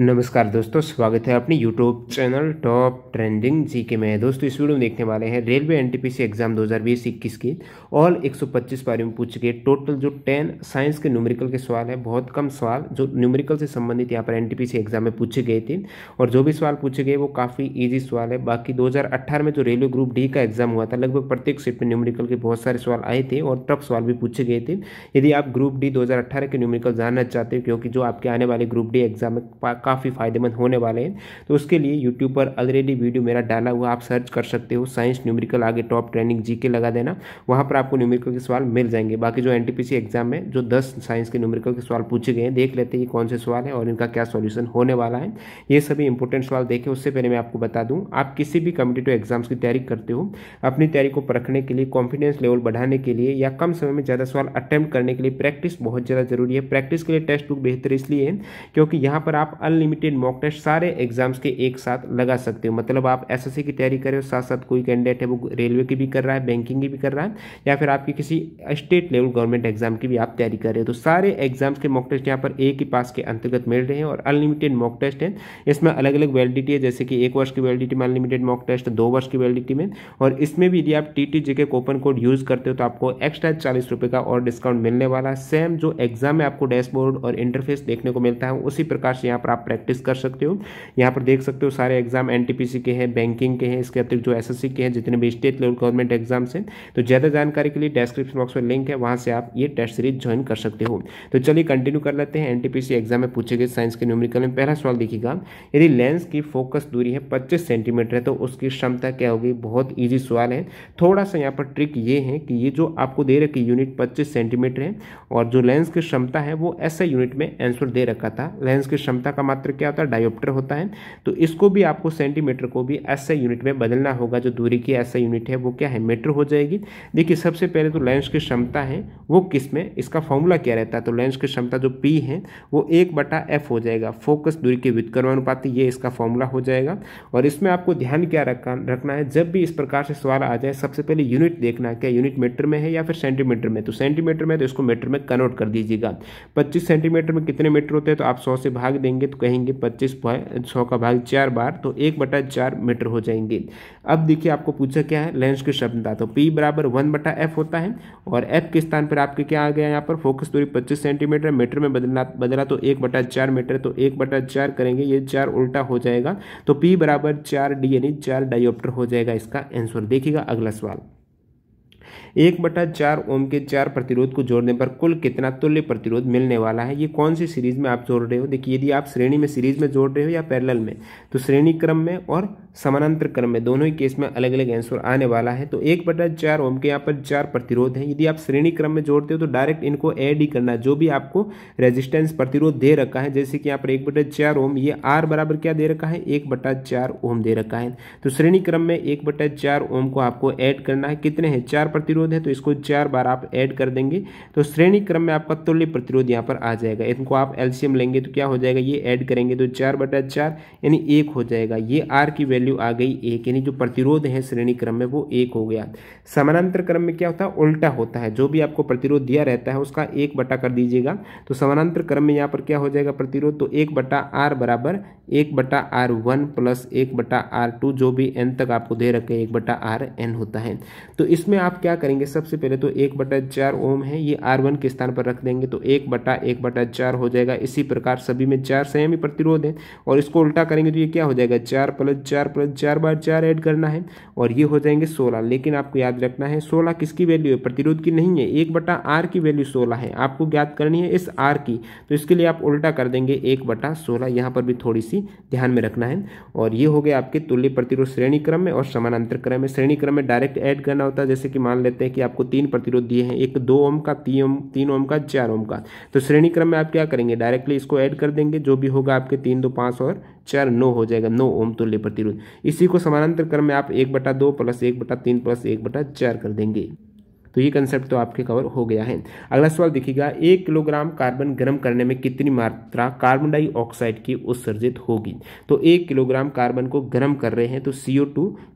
नमस्कार दोस्तों स्वागत है अपनी YouTube channel top trending G K में दोस्तों इस वीडियो में देखने वाले हैं रेलवे एनटीपीसी एग्जाम 2020-21 के ऑल 125 बारे में पूछे गए टोटल जो 10 साइंस के न्यूमेरिकल के सवाल है बहुत कम सवाल जो न्यूमेरिकल से संबंधित यहाँ पर एनटीपीसी एग्जाम में पूछे गए थे और जो भी सवाल पूछे गए वो काफ़ी ईजी सवाल है बाकी दो में जो रेलवे ग्रुप डी का एग्जाम हुआ था लगभग प्रत्येक सीट में न्यूमेरिकल के बहुत सारे सवाल आए थे और टफ सवाल भी पूछे गए थे यदि आप ग्रुप डी दो के न्यूमेरिकल जानना चाहते हो क्योंकि जो आपके आने वाले ग्रुप डी एग्जाम में काफ़ी फ़ायदेमंद होने वाले हैं तो उसके लिए यूट्यूब पर ऑलरेडी वीडियो मेरा डाला हुआ आप सर्च कर सकते हो साइंस न्यूमेरिकल आगे टॉप ट्रेनिंग जी के लगा देना वहाँ पर आपको न्यूमेरिकल के सवाल मिल जाएंगे बाकी जो एन एग्जाम में जो दस साइंस के न्यूमेरिकल के सवाल पूछे गए हैं देख लेते हैं कौन से सवाल है और इनका क्या सोल्यूशन होने वाला है ये सभी इंपॉर्टेंट सवाल देखें उससे पहले मैं आपको बता दूँ आप किसी भी कम्पिटेटिव एग्जाम्स की तैयारी करते हो अपनी तैयारी को परखने के लिए कॉन्फिडेंस लेवल बढ़ाने के लिए या कम समय में ज़्यादा सवाल अटैम्प्ट करने के लिए प्रैक्टिस बहुत ज़्यादा जरूरी है प्रैक्टिस के लिए टेक्स्ट बुक बेहतर इसलिए है क्योंकि यहाँ पर आप अल अनलिमिटेड मॉक टेस्ट सारे एग्जाम्स के एक साथ लगा सकते हो मतलब आप एसएससी की तैयारी कर रहे हो साथ साथ कोई कैंडिडेट है वो रेलवे की भी कर रहा है बैंकिंग की भी कर रहा है या फिर आपकी किसी स्टेट लेवल गवर्नमेंट एग्जाम की भी आप तैयारी कर रहे हो तो सारे एग्जाम्स के मॉक टेस्ट यहाँ पर एक ही पास के अंतर्गत मिल रहे हैं और अनलिमिटेड मॉक टेस्ट है इसमें अलग अलग वैलिडिटी है जैसे कि एक वर्ष की वैलिडिटी में अनलिमिटेड मॉक टेस्ट दो वर्ष की वैलिडिटी में और इसमें भी यदि आप टी टी के कोपन कोड यूज़ करते हो तो आपको एक्स्ट्रा चालीस का और डिस्काउंट मिलने वाला है सेम जो एग्जाम में आपको डैशबोर्ड और इंटरफेस देखने को मिलता है उसी प्रकार से यहाँ पर आप प्रैक्टिस कर सकते हो यहाँ पर देख सकते हो सारे एग्जाम एन के हैं बैंकिंग के हैं इसके अतिरिक्त जो एस के हैं जितने भी स्टेट लेवल गवर्नमेंट एग्जाम्स हैं तो ज़्यादा जानकारी के लिए डिस्क्रिप्शन बॉक्स में लिंक है वहाँ से आप ये टेस्ट सीरीज ज्वाइन कर सकते हो तो चलिए कंटिन्यू कर लेते हैं एन एग्जाम में पूछे गए साइंस के न्यूमरिकल में पहला सवाल देखिएगा यदि लेंस की फोकस दूरी है पच्चीस सेंटीमीटर है तो उसकी क्षमता क्या होगी बहुत ईजी सवाल है थोड़ा सा यहाँ पर ट्रिक ये है कि ये जो आपको दे रखी यूनिट पच्चीस सेंटीमीटर है और जो लेंस की क्षमता है वो ऐसे यूनिट में आंसर दे रखा था लेंस की क्षमता का मात्र क्या होता है डायोप्टर होता है तो इसको भी आपको सेंटीमीटर को भी ऐसे यूनिट में बदलना होगा जो दूरी की ऐसा यूनिट है वो क्या है मीटर हो जाएगी देखिए सबसे पहले तो लेंस की क्षमता है वो किस में इसका फॉर्मूला क्या रहता है तो लेंस की क्षमता जो पी है वो एक बटा एफ हो जाएगा फोकस दूरी के व्युतकर्मानुपात ये इसका फॉर्मूला हो जाएगा और इसमें आपको ध्यान क्या रखा रखना है जब भी इस प्रकार से सवाल आ जाए सबसे पहले यूनिट देखना क्या यूनिट मीटर में है या फिर सेंटीमीटर में तो सेंटीमीटर में तो इसको मीटर में कन्वर्ट कर दीजिएगा पच्चीस सेंटीमीटर में कितने मीटर होते हैं तो आप सौ से भाग देंगे तो कहेंगे पच्चीस पॉइंट सौ का भाग चार बार तो एक बटा चार मीटर हो जाएंगे अब देखिए आपको पूछा क्या है लेंस के क्षमता तो पी बराबर वन बटा एफ होता है और एफ के स्थान पर आपके क्या आ गया यहाँ पर फोकस दूरी पच्चीस सेंटीमीटर मीटर में बदला बदला तो एक बटा चार मीटर तो एक बटा चार करेंगे ये चार उल्टा हो जाएगा तो पी बराबर चार डी यानी चार डायोप्टर हो जाएगा इसका आंसर देखिएगा अगला सवाल एक बटा चार ओम के चार प्रतिरोध को जोड़ने पर कुल कितना तुल्य प्रतिरोध मिलने वाला है ये कौन सी सीरीज में आप जोड़ रहे हो देखिए यदि आप श्रेणी में सीरीज में जोड़ रहे हो या पैरेलल में तो श्रेणी क्रम में और समानांतर क्रम में दोनों ही केस में अलग अलग आंसर आने वाला है तो एक बटा चार ओम के यहाँ पर चार प्रतिरोध हैं यदि आप श्रेणी क्रम में जोड़ते हो तो डायरेक्ट इनको एड ही करना जो भी आपको रेजिस्टेंस प्रतिरोध दे रखा है जैसे कि यहाँ पर एक बटा चार ओम ये आर बराबर क्या दे रखा है एक बटा चार ओम दे रखा है तो श्रेणी क्रम में एक बटा चार ओम को आपको ऐड करना है कितने हैं चार प्रतिरोध प्रतिरोध है तो इसको चार बार आप ऐड कर देंगे तो श्रेणी क्रम में आपका तुल्य प्रतिरोध यहाँ पर आ जाएगा इनको आप एल्शियम लेंगे तो क्या हो जाएगा ये ऐड करेंगे तो चार बटा चार यानी एक हो जाएगा ये आर की वैल्यू आ गई एक यानी जो प्रतिरोध है श्रेणी क्रम में वो एक हो गया समानांतर क्रम में क्या होता है उल्टा होता है जो भी आपको प्रतिरोध दिया रहता है उसका एक बटा कर दीजिएगा तो समानांतर क्रम में यहाँ पर क्या हो जाएगा प्रतिरोध तो एक बटा आर बराबर एक बटा आर वन प्लस एक बटा आर टू जो भी एन तक आपको दे रखे एक बटा आर एन होता है तो इसमें आप क्या करेंगे करेंगे सबसे पहले तो एक बटा चार ओम है ये आर वन के स्थान पर रख देंगे तो एक बटा एक बटा चार हो जाएगा इसी प्रकार सभी में चार संयमी प्रतिरोध है और इसको उल्टा करेंगे तो ये क्या हो जाएगा चार प्लस चार प्लस चार बार चार ऐड करना है और ये हो जाएंगे सोलह लेकिन आपको याद रखना है सोलह किसकी वैल्यू है प्रतिरोध की नहीं है एक बटा आर की वैल्यू सोलह है आपको ज्ञात करनी है इस आर की तो इसके लिए आप उल्टा कर देंगे एक बटा सोलह यहाँ पर भी थोड़ी सी ध्यान में रखना है और ये हो गया आपके तुल्य प्रतिरोध श्रेणी क्रम में और समानांतर क्रम में श्रेणी क्रम में डायरेक्ट ऐड करना होता है जैसे कि मान लेते देखते हैं कि आपको तीन प्रतिरोध दिए हैं एक दो ओम का तीन ओम तीन ओम का चार ओम का तो श्रेणी क्रम में आप क्या करेंगे डायरेक्टली इसको ऐड कर देंगे जो भी होगा आपके तीन दो पाँच और चार नौ हो जाएगा नौ ओम तुल्य प्रतिरोध इसी को समानांतर क्रम में आप एक बटा दो प्लस एक बटा तीन प्लस एक बटा चार कर देंगे तो ये कंसेप्ट तो आपके कवर हो गया है अगला सवाल देखिएगा एक किलोग्राम कार्बन गर्म करने में कितनी मात्रा कार्बन डाइऑक्साइड की उत्सर्जित होगी तो एक किलोग्राम कार्बन को गर्म कर रहे हैं तो सीओ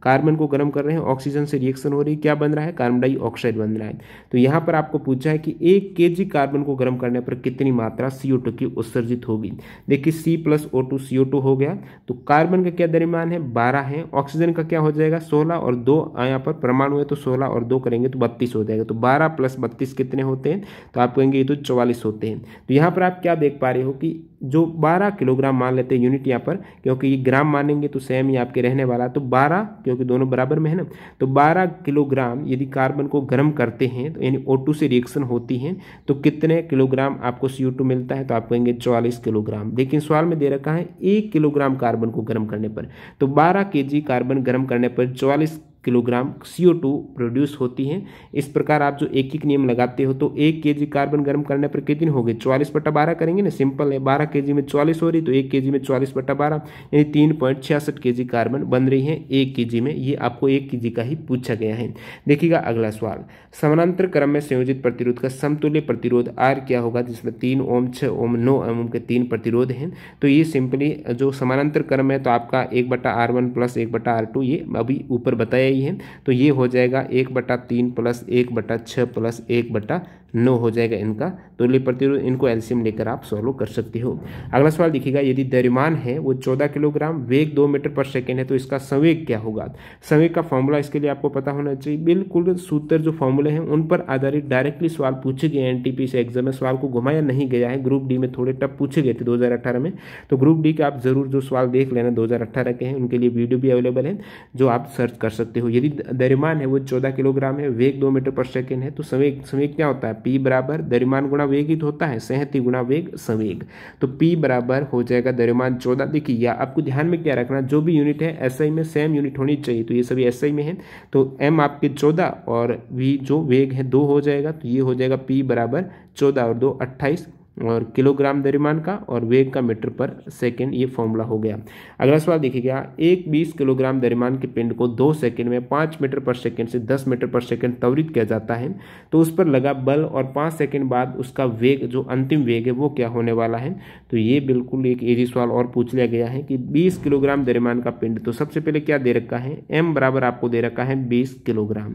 कार्बन को गर्म कर रहे हैं ऑक्सीजन से रिएक्शन हो रही है क्या बन रहा है कार्बन डाइऑक्साइड बन रहा है तो यहाँ पर आपको पूछा है कि एक के कार्बन को गर्म करने पर कितनी मात्रा सीओ की उत्सर्जित होगी देखिए C plus O two CO two हो गया तो कार्बन का क्या दरिमान है बारह है ऑक्सीजन का क्या हो जाएगा सोलह और दो यहाँ पर परमाणु है तो सोलह और दो करेंगे तो बत्तीस हो हो जाएगा तो बारह प्लस बत्तीस कितने होते हैं तो आप कहेंगे ये तो चौवालीस होते हैं तो यहाँ पर आप क्या देख पा रहे हो कि जो बारह किलोग्राम मान लेते हैं यूनिट यहाँ पर क्योंकि ये ग्राम मानेंगे तो सेम ही आपके रहने वाला तो बारह क्योंकि दोनों बराबर में है ना तो बारह किलोग्राम यदि कार्बन को गर्म करते हैं तो यानी ओ से रिएक्शन होती है तो कितने किलोग्राम आपको सी मिलता है तो आप कहेंगे चौवालीस किलोग्राम लेकिन सवाल में दे रखा है एक किलोग्राम कार्बन को गर्म करने पर तो बारह के कार्बन गर्म करने पर चौवालीस किलोग्राम सी प्रोड्यूस होती है इस प्रकार आप जो एक एक नियम लगाते हो तो एक के जी कार्बन गर्म करने पर कितनी होगी चौवालीस बट्टा बारह करेंगे ना सिंपल है बारह के जी में चौलीस हो रही तो एक के जी में चौलीस बट्टा बारह यानी तीन पॉइंट छियासठ के जी कार्बन बन रही है एक के जी में ये आपको एक के जी का ही पूछा गया है देखिएगा अगला सवाल समानांतर क्रम में संयोजित प्रतिरोध का समतुल्य प्रतिरोध आर क्या होगा जिसमें तीन ओम छः ओम नौ ओम के तीन प्रतिरोध हैं तो ये सिंपली जो समानांतर क्रम है तो आपका एक बट्टा आर वन प्लस एक बट्टा आर टू ये अभी ऊपर बताया ही है तो ये हो जाएगा एक बटा तीन प्लस एक बटा छः प्लस एक बटा नो हो जाएगा इनका तो ले प्रतिरोध इनको एल्सियम लेकर आप सॉल्व कर सकते हो अगला सवाल देखिएगा यदि दरिमान है वो चौदह किलोग्राम वेग दो मीटर पर सेकेंड है तो इसका संवेग क्या होगा संवेग का फॉर्मूला इसके लिए आपको पता होना चाहिए बिल्कुल सूत्र जो फॉर्मूले हैं उन पर आधारित डायरेक्टली सवाल पूछे गए एन से एग्जाम में सवाल को घुमाया नहीं गया है ग्रुप डी में थोड़े टप पूछे गए थे दो में तो ग्रुप डी के आप जरूर जो सवाल देख लेना दो के हैं उनके लिए वीडियो भी अवेलेबल है जो आप सर्च कर सकते हो यदि दरिमान है वो चौदह किलोग्राम है वेग दो मीटर पर सेकेंड है तो संवेग संवेग क्या होता है पी बराबर दरिमान गुणा वेग ही तो होता है सहती गुणा वेग संवेग तो पी बराबर हो जाएगा दरिमान चौदह देखिए या आपको ध्यान में क्या रखना जो भी यूनिट है एस में सेम यूनिट होनी चाहिए तो ये सभी एस में है तो एम आपके चौदह और वी जो वेग है दो हो जाएगा तो ये हो जाएगा पी बराबर चौदह और दो अट्ठाईस और किलोग्राम दरिमान का और वेग का मीटर पर सेकेंड ये फॉर्मूला हो गया अगला सवाल देखिएगा एक बीस किलोग्राम दरिमान के पिंड को दो सेकेंड में पाँच मीटर पर सेकेंड से दस मीटर पर सेकेंड त्वरित किया जाता है तो उस पर लगा बल और पाँच सेकेंड बाद उसका वेग जो अंतिम वेग है वो क्या होने वाला है तो ये बिल्कुल एक ईजी सवाल और पूछ लिया गया है कि बीस किलोग्राम दरिमान का पिंड तो सबसे पहले क्या दे रखा है एम बराबर आपको दे रखा है बीस किलोग्राम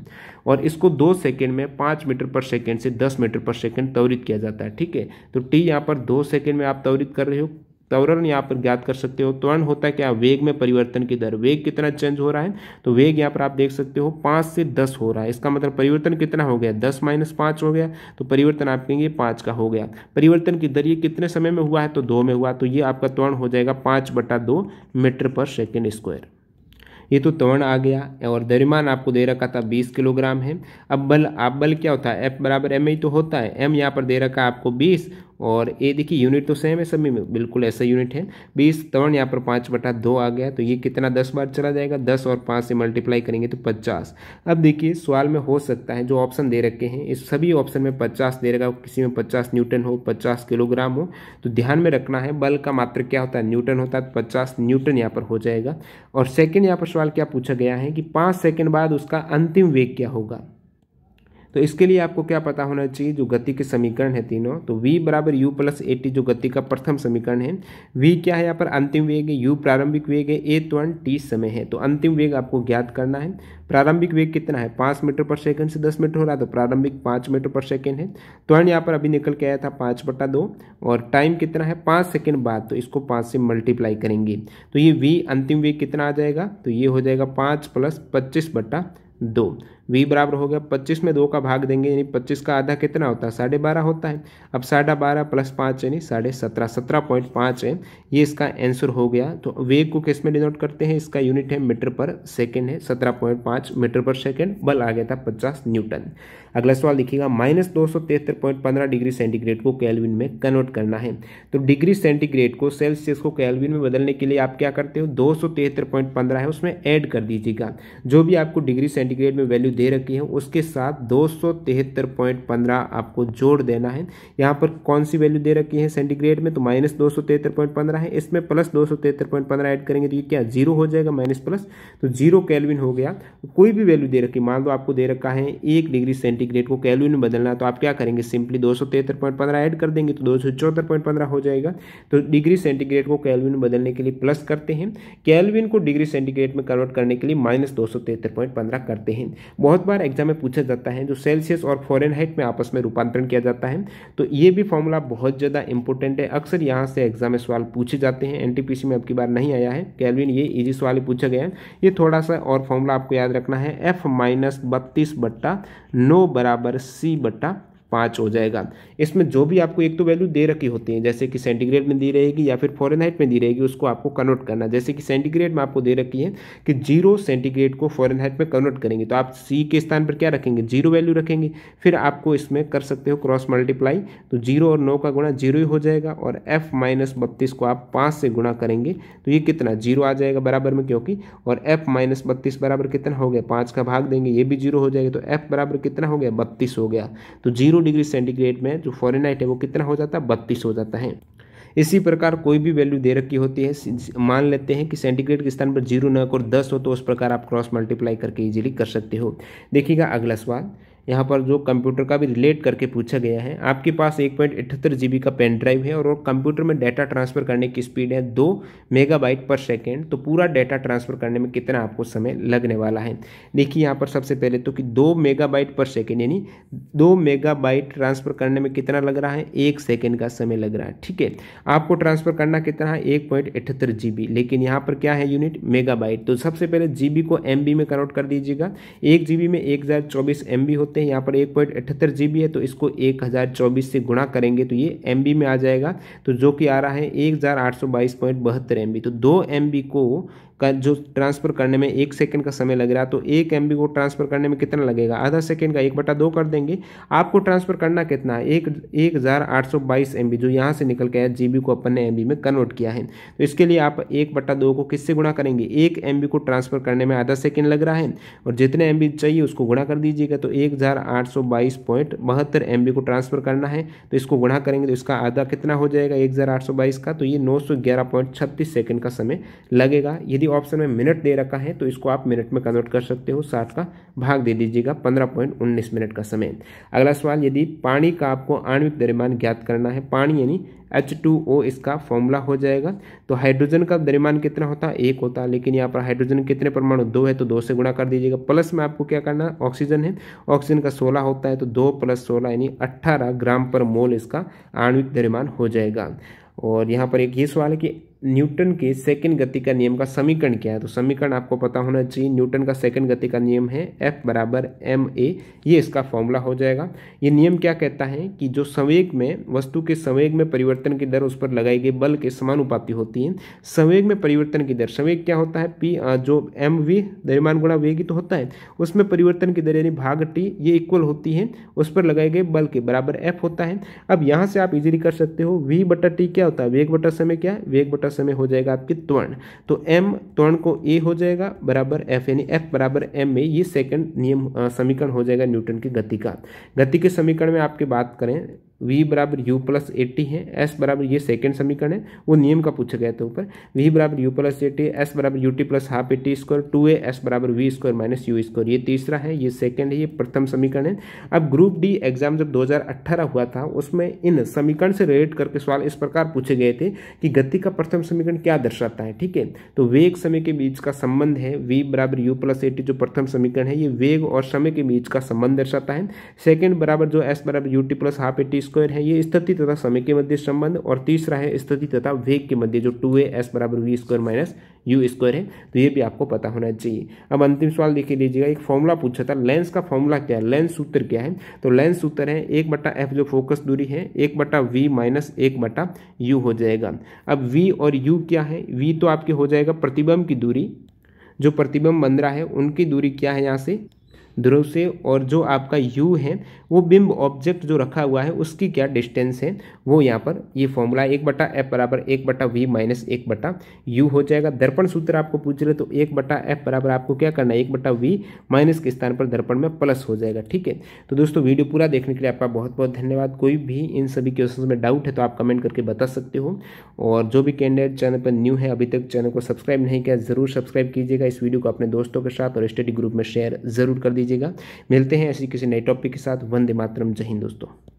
और इसको दो सेकेंड में पाँच मीटर पर सेकेंड से दस मीटर पर सेकेंड त्वरित किया जाता है ठीक है तो टी यहाँ पर दो सेकेंड में आप त्वरित कर रहे हो त्वरण यहाँ पर ज्ञात कर सकते हो त्वरण होता है क्या वेग में परिवर्तन की दर वेग कितना चेंज हो रहा है तो वेग यहाँ पर आप देख सकते हो पाँच से दस हो रहा है इसका मतलब परिवर्तन कितना हो गया दस माइनस पाँच हो गया तो परिवर्तन आप कहेंगे पाँच का हो गया परिवर्तन की दर ये कितने समय में हुआ है तो दो में हुआ तो ये आपका त्वरण हो जाएगा पाँच बटा दो मीटर पर सेकेंड स्क्वायर ये तो त्वरण आ गया और दरिमान आपको दे रखा था बीस किलोग्राम है अब बल आप बल क्या होता है एफ बराबर एम ही तो होता है एम यहाँ पर दे रखा है आपको बीस और ये देखिए यूनिट तो सेम है सब में बिल्कुल ऐसा यूनिट है बीस तवन यहाँ पर पाँच बटा दो आ गया तो ये कितना दस बार चला जाएगा दस और पाँच से मल्टीप्लाई करेंगे तो पचास अब देखिए सवाल में हो सकता है जो ऑप्शन दे रखे हैं इस सभी ऑप्शन में पचास दे रखा किसी में पचास न्यूटन हो पचास किलोग्राम हो तो ध्यान में रखना है बल का मात्र क्या होता है न्यूटन होता है तो पचास न्यूटन यहाँ पर हो जाएगा और सेकेंड यहाँ पर सवाल क्या पूछा गया है कि पाँच सेकेंड बाद उसका अंतिम वेग क्या होगा तो इसके लिए आपको क्या पता होना चाहिए जो गति के समीकरण है तीनों तो v बराबर यू प्लस ए टी जो गति का प्रथम समीकरण है v क्या है यहाँ पर अंतिम वेग है u प्रारंभिक वेग है ए त्वरण टी समय है तो अंतिम वेग आपको ज्ञात करना है प्रारंभिक वेग कितना है पाँच मीटर पर सेकंड से दस मीटर हो रहा है तो प्रारंभिक पाँच मीटर पर सेकंड है त्वरण यहाँ पर अभी निकल के आया था पाँच बटा दो और टाइम कितना है पाँच सेकेंड बाद तो इसको पाँच से मल्टीप्लाई करेंगे तो ये वी अंतिम वेग कितना आ जाएगा तो ये हो जाएगा पाँच प्लस पच्चीस बटा दो वी बराबर हो गया पच्चीस में दो का भाग देंगे यानी पच्चीस का आधा कितना होता है साढ़े बारह होता है अब साढ़े बारह प्लस पाँच यानी साढ़े सत्रह सत्रह पॉइंट पाँच है ये इसका आंसर हो गया तो वेग को किस में डिनोट करते हैं इसका यूनिट है मीटर पर सेकेंड है सत्रह पॉइंट पाँच मीटर पर सेकेंड बल आ गया था पचास न्यूटन अगला सवाल लिखिएगा माइनस दो सौ तिहत्तर पॉइंट पंद्रह डिग्री सेंटीग्रेड को कैलविन में कन्वर्ट करना है तो डिग्री सेंटीग्रेड को सेल्सियस को कैलविन में बदलने के लिए आप क्या करते हो दो सौ तिहत्तर पॉइंट पंद्रह है उसमें ऐड कर दीजिएगा जो भी आपको डिग्री सेंटीग्रेड में वैल्यू दे रखी है उसके साथ दो आपको जोड़ देना है यहाँ पर कौन सी वैल्यू दे रखी है सेंटीग्रेड में तो माइनस है इसमें प्लस दो ऐड करेंगे तो ये क्या जीरो हो जाएगा माइनस प्लस तो जीरो कैलविन हो गया कोई भी वैल्यू दे रखी मान लो आपको दे रखा है एक डिग्री सेंटीग्रेड को कैलविन में बदलना तो आप क्या करेंगे सिंपली दो ऐड कर देंगे तो दो हो जाएगा तो डिग्री सेंटीग्रेड को कैलविन में बदलने के लिए प्लस करते हैं कैलविन को डिग्री सेंटीग्रेड में कन्वर्ट करने के लिए माइनस दो करते हैं बहुत बार एग्जाम में पूछा जाता है जो सेल्सियस और फॉरन हाइट में आपस में रूपांतरण किया जाता है तो ये भी फॉर्मूला बहुत ज़्यादा इंपॉर्टेंट है अक्सर यहाँ से एग्जाम में सवाल पूछे जाते हैं एन में अब की बार नहीं आया है कैलविन ये ईजी सवाल ही पूछा गया है ये थोड़ा सा और फॉर्मूला आपको याद रखना है एफ माइनस बत्तीस बट्टा नो बराबर सी बट्टा पाँच हो जाएगा इसमें जो भी आपको एक तो वैल्यू दे रखी होती है जैसे कि सेंटीग्रेड में दी रहेगी या फिर फॉरन में दी रहेगी उसको आपको कन्वर्ट करना जैसे कि सेंटीग्रेड में आपको दे रखी है कि जीरो सेंटीग्रेड को फॉरन में कन्वर्ट करेंगे तो आप सी के स्थान पर क्या रखेंगे जीरो वैल्यू रखेंगे फिर आपको इसमें कर सकते हो क्रॉस मल्टीप्लाई तो जीरो और नौ का गुणा जीरो ही हो जाएगा और एफ माइनस बत्तीस को आप पाँच से गुणा करेंगे तो ये कितना जीरो आ जाएगा बराबर में क्योंकि और एफ माइनस बत्तीस बराबर कितना हो गया पाँच का भाग देंगे ये भी जीरो हो जाएगा तो एफ बराबर कितना हो गया बत्तीस हो गया तो जीरो जीरो डिग्री सेंटीग्रेड में जो फॉरन है वो कितना हो जाता है बत्तीस हो जाता है इसी प्रकार कोई भी वैल्यू दे रखी होती है मान लेते हैं कि सेंटीग्रेड के स्थान पर जीरो नक और दस हो तो उस प्रकार आप क्रॉस मल्टीप्लाई करके इजीली कर सकते हो देखिएगा अगला सवाल यहाँ पर जो कंप्यूटर का भी रिलेट करके पूछा गया है आपके पास एक पॉइंट अठहत्तर जी का पेन ड्राइव है और कंप्यूटर में डाटा ट्रांसफ़र करने की स्पीड है दो मेगाबाइट पर सेकेंड तो पूरा डाटा ट्रांसफ़र करने में कितना आपको समय लगने वाला है देखिए यहाँ पर सबसे पहले तो कि दो मेगाबाइट पर सेकेंड यानी दो मेगाबाइट ट्रांसफ़र करने में कितना लग रहा है एक सेकेंड का समय लग रहा है ठीक है आपको ट्रांसफ़र करना कितना है एक पॉइंट अठहत्तर जी लेकिन यहाँ पर क्या है यूनिट मेगाबाइट तो सबसे पहले जी को एम में कन्वर्ट कर दीजिएगा एक जी में एक हज़ार होते सकते हैं यहाँ पर एक पॉइंट अठहत्तर जी है तो इसको एक हज़ार चौबीस से गुणा करेंगे तो ये एम में आ जाएगा तो जो कि आ रहा है एक हज़ार आठ सौ बाईस पॉइंट बहत्तर एम तो दो एम को का जो ट्रांसफ़र करने में एक सेकंड का समय लग रहा है तो एक एम को ट्रांसफ़र करने में कितना लगेगा आधा सेकंड का एक बटा दो कर देंगे आपको ट्रांसफ़र करना कितना है एक एक हज़ार आठ सौ बाईस एम जो यहाँ से निकल के आया जी को अपन ने एम में कन्वर्ट किया है तो इसके लिए आप एक बटा दो को किससे गुणा करेंगे एक एम को ट्रांसफ़र करने में आधा सेकेंड लग रहा है और जितने एम चाहिए उसको गुणा कर दीजिएगा तो एक हज़ार आठ को ट्रांसफ़र करना है तो इसको गुणा करेंगे तो इसका आधा कितना हो जाएगा एक का तो ये नौ सेकंड का समय लगेगा यदि ऑप्शन में मिनट दे रखा है तो इसको आप मिनट में कन्वर्ट कर सकते हो साठ का भाग दे दीजिएगा पंद्रह मिनट का समय अगला सवाल यदि पानी का आपको आणविक दरमान ज्ञात करना है पानी यानी एच टू ओ इसका फॉर्मूला हो जाएगा तो हाइड्रोजन का द्रव्यमान कितना होता है एक होता है लेकिन यहाँ पर हाइड्रोजन कितने परमाणु दो है तो दो से गुणा कर दीजिएगा प्लस में आपको क्या करना है ऑक्सीजन है ऑक्सीजन का सोलह होता है तो दो प्लस सोलह यानी अट्ठारह ग्राम पर मोल इसका आणविक द्रव्यमान हो जाएगा और यहाँ पर एक ये सवाल है कि न्यूटन के सेकंड गति का नियम का समीकरण क्या है तो समीकरण आपको पता होना चाहिए न्यूटन का सेकंड गति का नियम है एफ बराबर एम ए ये इसका फॉर्मूला हो जाएगा ये नियम क्या कहता है कि जो संवेग में वस्तु के संवेग में परिवर्तन की दर उस पर लगाई गई बल के समानुपाती होती है संवेग में परिवर्तन की दर संवेग क्या होता है पी जो एम वी दरिमान गुणा वेग तो होता है उसमें परिवर्तन की दर यानी भाग टी ये इक्वल होती है उस पर लगाए गए बल के बराबर एफ होता है अब यहाँ से आप इजीली कर सकते हो वी बटा टी क्या होता है वेग बटा समय क्या है वेग बटा छोटा समय हो जाएगा आपके त्वर्ण तो एम त्वर्ण को ए हो जाएगा बराबर एफ यानी एफ बराबर एम ए ये सेकंड नियम समीकरण हो जाएगा न्यूटन की गति का गति के समीकरण में आपकी बात करें v बराबर यू प्लस एट्टी है s बराबर ये सेकंड समीकरण है वो नियम का पूछा गया था ऊपर v बराबर यू प्लस एटी एस बराबर u t plus half t square two a s बराबर v square minus u square ये तीसरा है ये सेकंड है ये प्रथम समीकरण है अब ग्रुप डी एग्जाम जब 2018 हुआ था उसमें इन समीकरण से रिलेट करके सवाल इस प्रकार पूछे गए थे कि गति का प्रथम समीकरण क्या दर्शाता है ठीक है तो वेग समय के बीच का संबंध है वी बराबर यू प्लस एटी जो प्रथम समीकरण है ये वेग और समय के बीच का संबंध दर्शाता है सेकेंड बराबर जो एस बराबर u t plus half at square है ये स्थिति तथा समय के मध्य संबंध और तीसरा है स्थिति तथा वेग के मध्य जो टू ए एस बराबर v square minus u square है तो ये भी आपको पता होना चाहिए अब अंतिम सवाल देख लीजिएगा एक फॉर्मूला पूछा था लेंस का फॉर्मूला क्या है लेंस सूत्र क्या है तो लेंस सूत्र है एक बट्टा एफ जो फोकस दूरी है एक बट्टा वी माइनस एक बट्टा यू हो जाएगा अब वी और यू क्या है वी तो आपके हो जाएगा प्रतिबंब की दूरी जो प्रतिबंब बन रहा है उनकी दूरी क्या है यहाँ से ध्रुव से और जो आपका यू है वो बिंब ऑब्जेक्ट जो रखा हुआ है उसकी क्या डिस्टेंस है वो यहाँ पर ये फॉर्मूला एक बटा एफ बराबर एक बटा वी माइनस एक बटा यू हो जाएगा दर्पण सूत्र आपको पूछ रहे तो एक बटा एफ बराबर आपको क्या करना है एक बटा वी माइनस के स्थान पर दर्पण में प्लस हो जाएगा ठीक है तो दोस्तों वीडियो पूरा देखने के लिए आपका बहुत बहुत धन्यवाद कोई भी इन सभी क्वेश्चन में डाउट है तो आप कमेंट करके बता सकते हो और जो भी कैंडिडेट चैनल पर न्यू है अभी तक चैनल को सब्सक्राइब नहीं किया जरूर सब्सक्राइब कीजिएगा इस वीडियो को अपने दोस्तों के साथ और स्टडी ग्रुप में शेयर जरूर कर दीजिए लीजिएगा मिलते हैं ऐसी किसी नए टॉपिक के साथ वंदे मातरम जय हिंद दोस्तों